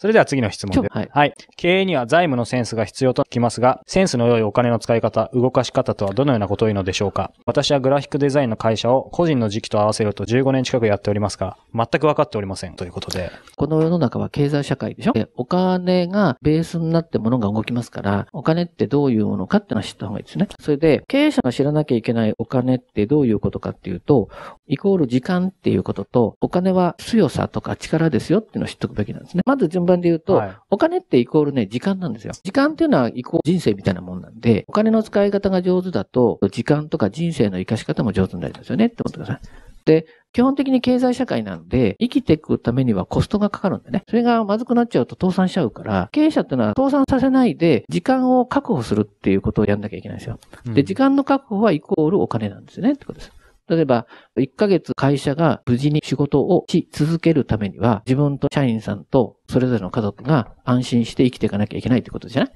それでは次の質問です、はい。はい。経営には財務のセンスが必要ときますが、センスの良いお金の使い方、動かし方とはどのようなことを言うのでしょうか私はグラフィックデザインの会社を個人の時期と合わせると15年近くやっておりますが、全く分かっておりません。ということで。この世の中は経済社会でしょお金がベースになってものが動きますから、お金ってどういうものかってのは知った方がいいですね。それで、経営者が知らなきゃいけないお金ってどういうことかっていうと、イコール時間っていうことと、お金は強さとか力ですよっていうのを知っておくべきなんですね。まず順番で言うと、はい、お金ってイコールね、時間なんですよ。時間っていうのはイコール人生みたいなもんなんで、お金の使い方が上手だと、時間とか人生の活かし方も上手になりますよねって思ってください。で、基本的に経済社会なんで、生きていくためにはコストがかかるんでね。それがまずくなっちゃうと倒産しちゃうから、経営者ってのは倒産させないで、時間を確保するっていうことをやんなきゃいけないんですよ。で、時間の確保はイコールお金なんですよねってことです。例えば、1ヶ月会社が無事に仕事をし続けるためには、自分と社員さんとそれぞれの家族が安心して生きていかなきゃいけないってことじゃない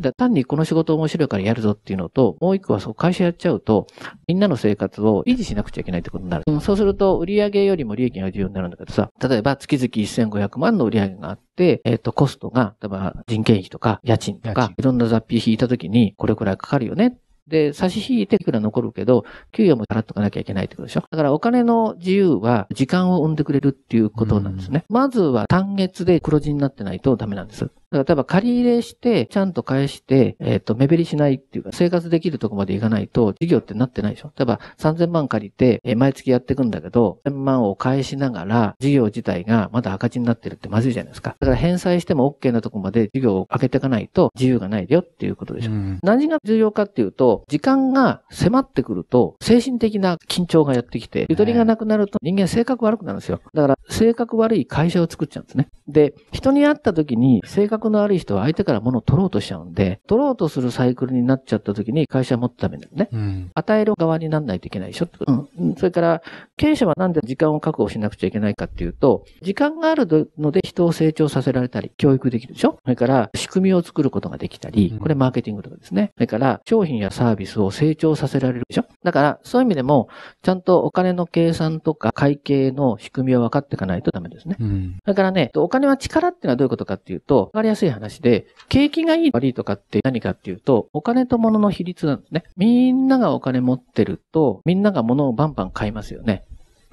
だ単にこの仕事面白いからやるぞっていうのと、もう一個はそう会社やっちゃうと、みんなの生活を維持しなくちゃいけないってことになる。でも、そうすると、売上よりも利益が重要になるんだけどさ、例えば月々1500万の売上があって、えっ、ー、と、コストが、例えば人件費とか家賃とか、いろんな雑費引いた時にこれくらいかかるよねで、差し引いていくら残るけど、給与も払っとかなきゃいけないってことでしょ。だからお金の自由は時間を生んでくれるっていうことなんですね。まずは単月で黒字になってないとダメなんです。だから例えば借り入れして、ちゃんと返して、えっ、ー、と、目減りしないっていうか、生活できるとこまでいかないと、事業ってなってないでしょ。例えば、3000万借りて、えー、毎月やっていくんだけど、1000万を返しながら、事業自体がまだ赤字になってるってまずいじゃないですか。だから返済しても OK なとこまで事業を開けていかないと、自由がないよっていうことでしょ。うん、何が重要かっていうと、時間が迫ってくると、精神的な緊張がやってきて、ゆとりがなくなると人間性格悪くなるんですよ。だから、性格悪い会社を作っちゃうんですね。で、人に会った時に性格覚のある人は相手から物を取ろうとしちゃうんで、取ろうとするサイクルになっちゃった時に会社はもったダメだよね。うん、与える側になんないといけないでしょうん。それから、経営者はなんで時間を確保しなくちゃいけないかっていうと、時間があるので人を成長させられたり、教育できるでしょそれから、仕組みを作ることができたり、これマーケティングとかですね。それから、商品やサービスを成長させられるでしょだから、そういう意味でも、ちゃんとお金の計算とか会計の仕組みを分かっていかないとダメですね。うん、だからね、お金は力っていうのはどういうことかっていうと、りやすい話で、景気がいい悪いとかって何かっていうと、お金と物の比率なんですね。みんながお金持ってると、みんなが物をバンバン買いますよね。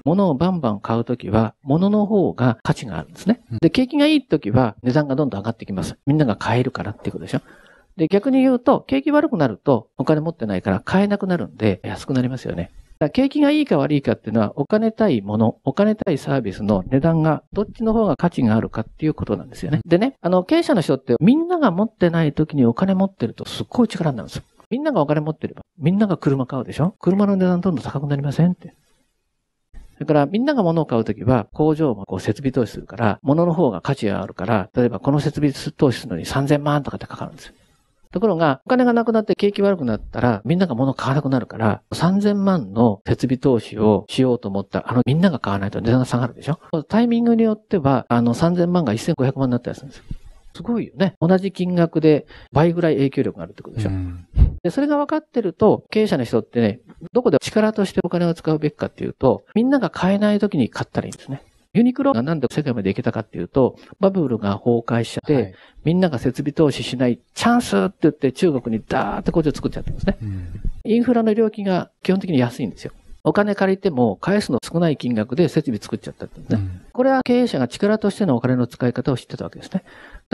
物をバンバン買うときは、物の方が価値があるんですね。で、景気がいいときは値段がどんどん上がってきます。みんなが買えるからっていうことでしょ。で、逆に言うと、景気悪くなると、お金持ってないから買えなくなるんで、安くなりますよね。だ景気がいいか悪いかっていうのは、お金対もの、お金対サービスの値段が、どっちの方が価値があるかっていうことなんですよね。でね、あの、経営者の人ってみんなが持ってない時にお金持ってるとすっごい力になるんですよ。みんながお金持ってれば、みんなが車買うでしょ車の値段どんどん高くなりませんって。だからみんなが物を買うときは工場もこう設備投資するから、物の方が価値があるから、例えばこの設備投資するのに3000万とかってかかるんですよ。ところが、お金がなくなって景気悪くなったら、みんなが物買わなくなるから、3000万の設備投資をしようと思ったら、あの、みんなが買わないと値段が下がるでしょタイミングによっては、あの、3000万が1500万になったりするんですよ。すごいよね。同じ金額で倍ぐらい影響力があるってことでしょ。うん、で、それが分かってると、経営者の人ってね、どこで力としてお金を使うべきかっていうと、みんなが買えない時に買ったらいいんですね。ユニクロがなんで世界まで行けたかっていうと、バブルが崩壊しちゃって、はい、みんなが設備投資しないチャンスって言って中国にダーって工場作っちゃってまんですね。うん、インフラの料金が基本的に安いんですよ。お金借りても返すの少ない金額で設備作っちゃったってね。うん、これは経営者が力としてのお金の使い方を知ってたわけですね。だか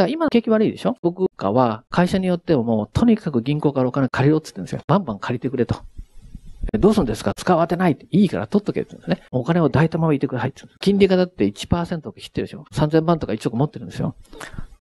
ら今の景気悪いでしょ僕かは会社によってはもうとにかく銀行からお金借りろって言ってるんですよ。バンバン借りてくれと。どうするんですか使わてない。いいから取っとけって言うんですね。お金を抱いたままいてくださいって。金利がだって1%を切ってるでしょ。3000万とか1億持ってるんですよ。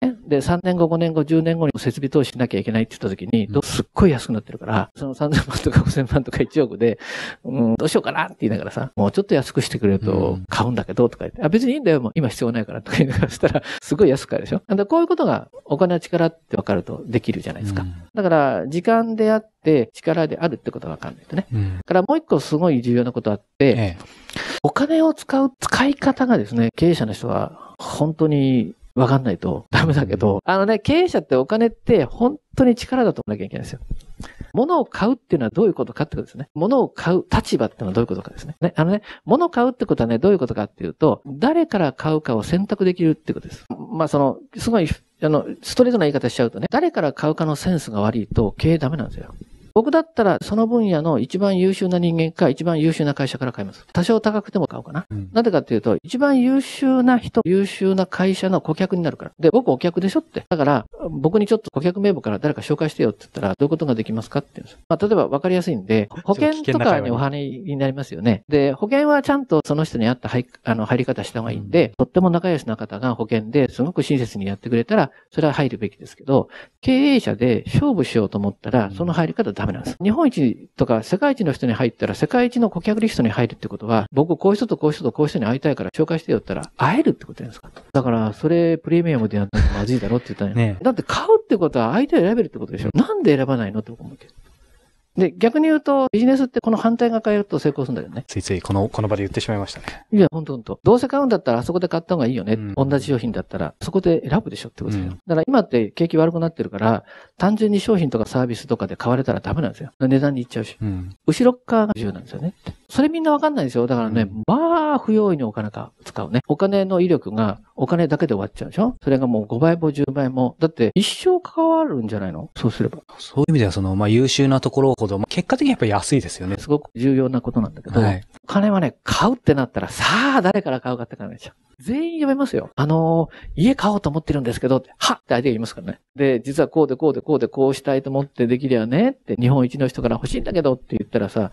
で、3年後、5年後、10年後に設備投資しなきゃいけないって言った時に、すっごい安くなってるから、その3000万とか5000万とか1億で、うん、どうしようかなって言いながらさ、もうちょっと安くしてくれると買うんだけど、とか言って、あ、別にいいんだよ、もう今必要ないからとか言いながらしたら、すごい安く買えるでしょ。だこういうことがお金の力って分かるとできるじゃないですか。だから、時間であって、力であるってことが分かんないとね。からもう一個すごい重要なことあって、お金を使う使い方がですね、経営者の人は本当にわかんないとダメだけど、あのね、経営者ってお金って本当に力だと思わなきゃいけないんですよ。物を買うっていうのはどういうことかってことですね。物を買う立場ってのはどういうことかですね。ね、あのね、物を買うってことはね、どういうことかっていうと、誰から買うかを選択できるってことです。まあその、すごい、あの、ストレートな言い方しちゃうとね、誰から買うかのセンスが悪いと経営ダメなんですよ。僕だったらその分野の一番優秀な人間か一番優秀な会社から買います。多少高くても買おうかな。うん、なぜかっていうと、一番優秀な人、優秀な会社の顧客になるから。で、僕お客でしょって。だから、僕にちょっと顧客名簿から誰か紹介してよって言ったら、どういうことができますかって言うんですまあ、例えば分かりやすいんで、保険とかにお金になりますよね。で、保険はちゃんとその人に合った入あの入り方した方がいいんで、うん、とっても仲良しな方が保険ですごく親切にやってくれたら、それは入るべきですけど、経営者で勝負しようと思ったら、その入り方ダメなんです。日本一とか世界一の人に入ったら、世界一の顧客リストに入るってことは、僕こういう人とこういう人とこういう人に会いたいから紹介してよったら、会えるってことなんですかだから、それプレミアムでやったらまずいだろって言ったんや。ねだって買うってことは相手を選べるってことでしょ。なんで選ばないのって僕思って。で、逆に言うと、ビジネスってこの反対側からやると成功するんだよね。ついついこの、この場で言ってしまいましたね。いや、ほんとほんと。どうせ買うんだったらあそこで買った方がいいよね。うん、同じ商品だったら、そこで選ぶでしょってことだよ。うん、だから今って景気悪くなってるから、単純に商品とかサービスとかで買われたらダメなんですよ。値段にいっちゃうし。うん、後ろ側が重要なんですよね。それみんなわかんないですよ。だからね、まあ、不用意にお金か使うね。お金の威力がお金だけで終わっちゃうでしょそれがもう5倍も10倍も。だって一生関わるんじゃないのそうすれば。そういう意味では、その、まあ優秀なところをほど、まあ、結果的にやっぱ安いですよね。すごく重要なことなんだけど、はい、お金はね、買うってなったら、さあ、誰から買うかって考えちゃう。全員読めますよ。あのー、家買おうと思ってるんですけど、はっって相手が言いますからね。で、実はこうでこうでこうでこうしたいと思ってできるよねって、日本一の人から欲しいんだけどって言ったらさ、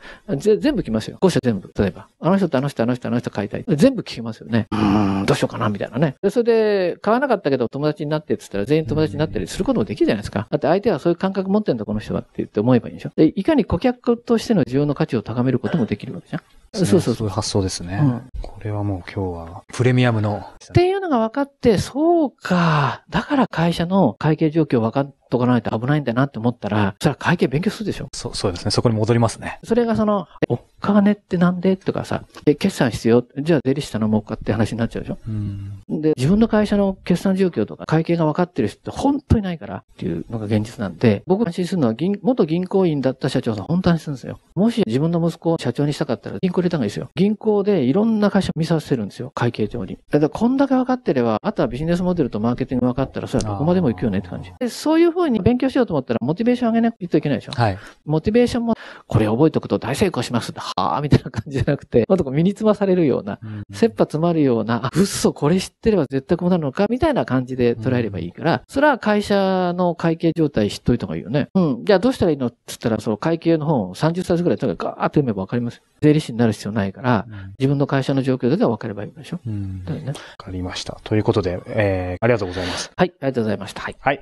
全部来ますよ。こうし舎全部、例えば。あの人とあの人、あの人、あの人買いたい。全部聞きますよね。うん、どうしようかなみたいなね。で、それで、買わなかったけど友達になってって言ったら全員友達になったりすることもできるじゃないですか。だって相手はそういう感覚持ってんだ、この人はって言って思えばいいでしょ。で、いかに顧客としての需要の価値を高めることもできるわけじゃん。そうそうそう。そういう発想ですね。うん、これはもう今日はプレミアムの。っていうのが分かって、そうか。だから会社の会計状況分かっとかないと危ないんだなって思ったら、それは会計勉強するでしょそ、そうですね。そこに戻りますね。それがその、お金ってなんでとかさ、決算必要じゃあ税理士頼もうかって話になっちゃうでしょうで、自分の会社の決算状況とか会計が分かってる人って本当にないからっていうのが現実なんで、僕が安心するのは元銀行員だった社長さん本当に安心するんですよ。もし自分の息子を社長にしたかったら銀行入れた方がいいですよ。銀行でいろんな会社見させるんですよ。会計上に。だからこんだけ分かってれば、あとはビジネスモデルとマーケティング分かったら、それはどこまでも行くよねって感じ。で、そういうふうに勉強しようと思ったら、モチベーション上げないといけないでしょ。はい。モチベーションも、これ覚えておくと大成功しますって、はあみたいな感じじゃなくて、ま と身につまされるような、うん、切羽詰まるような、あ、うっそ、これ知ってれば絶対こうなるのか、みたいな感じで捉えればいいから、うん、それは会社の会計状態知っといた方がいいよね。うん。じゃあどうしたらいいのって言ったら、その会計の本を30冊ぐらい、ガーッと読めばわかります。税理士になる必要ないから、うん、自分の会社の状況だけは分かればいいでしょ。うん。だよね。わかりました。ということで、えー、ありがとうございます。はい、ありがとうございました。はい。はい